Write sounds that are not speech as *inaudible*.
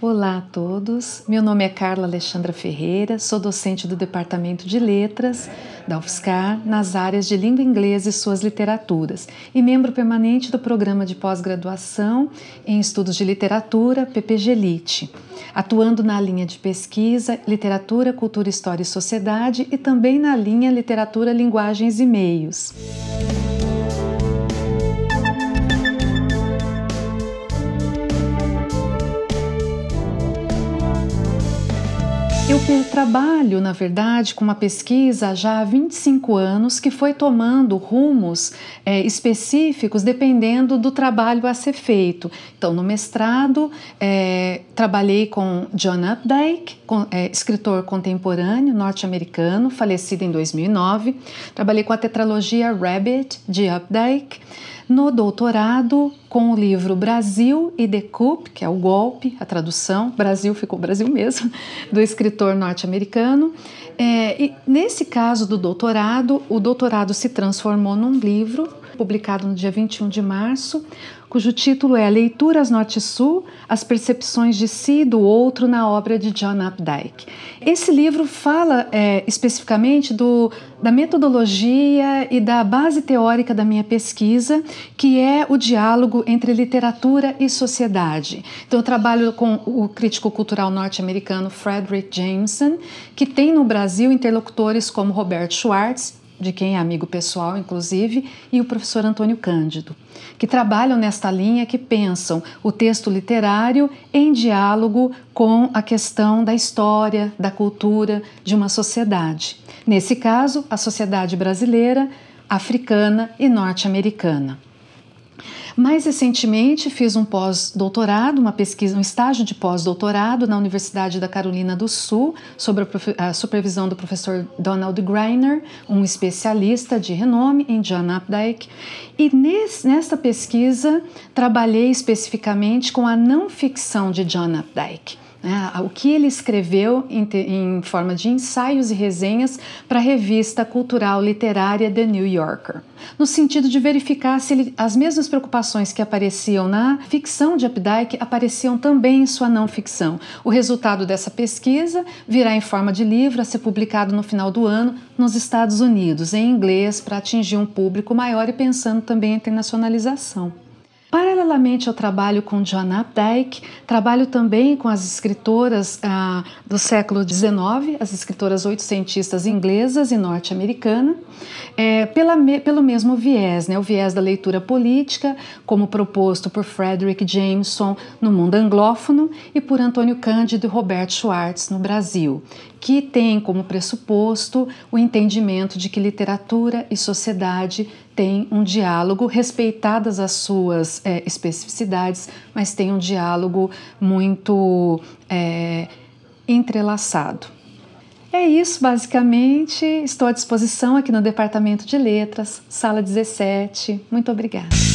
Olá a todos, meu nome é Carla Alexandra Ferreira, sou docente do Departamento de Letras da UFSCar nas áreas de língua inglesa e suas literaturas e membro permanente do programa de pós-graduação em estudos de literatura PPGLIT, atuando na linha de pesquisa Literatura, Cultura, História e Sociedade e também na linha Literatura, Linguagens e Meios. Eu trabalho, na verdade, com uma pesquisa já há 25 anos que foi tomando rumos é, específicos dependendo do trabalho a ser feito. Então, no mestrado, é, trabalhei com John Updike, com, é, escritor contemporâneo norte-americano, falecido em 2009. Trabalhei com a tetralogia Rabbit, de Updike. No doutorado, com o livro Brasil e Decoup, que é o golpe, a tradução, Brasil ficou Brasil mesmo, *laughs* do escritor norte-americano. É, e nesse caso do doutorado, o doutorado se transformou num livro publicado no dia 21 de março, cujo título é Leituras Norte-Sul: As Percepções de Si e do Outro na obra de John Updike. Esse livro fala é, especificamente do, da metodologia e da base teórica da minha pesquisa, que é o diálogo entre literatura e sociedade. Então, eu trabalho com o crítico cultural norte-americano Frederick Jameson, que tem no Brasil interlocutores como Roberto Schwartz de quem é amigo pessoal, inclusive, e o professor Antônio Cândido, que trabalham nesta linha que pensam o texto literário em diálogo com a questão da história, da cultura de uma sociedade. Nesse caso, a sociedade brasileira, africana e norte-americana. Mais recentemente, fiz um pós-doutorado, uma pesquisa, um estágio de pós-doutorado na Universidade da Carolina do Sul, sob a, a supervisão do professor Donald Greiner, um especialista de renome em John Updike. E nesse, nesta pesquisa, trabalhei especificamente com a não ficção de John Updike né, o que ele escreveu em, te, em forma de ensaios e resenhas para a revista cultural literária The New Yorker, no sentido de verificar se ele, as mesmas preocupações que apareciam na ficção de Updike apareciam também em sua não ficção. O resultado dessa pesquisa virá em forma de livro a ser publicado no final do ano nos Estados Unidos, em inglês, para atingir um público maior e pensando também em internacionalização. Paralelamente ao trabalho com Joanna Dyke, trabalho também com as escritoras ah, do século XIX, as escritoras oitocentistas inglesas e norte-americana, é, pelo mesmo viés, né, o viés da leitura política, como proposto por Frederick Jameson no mundo anglófono e por Antônio Cândido e Roberto Schwartz no Brasil, que tem como pressuposto o entendimento de que literatura e sociedade tem um diálogo, respeitadas as suas é, especificidades, mas tem um diálogo muito é, entrelaçado. É isso, basicamente. Estou à disposição aqui no Departamento de Letras, sala 17. Muito obrigada.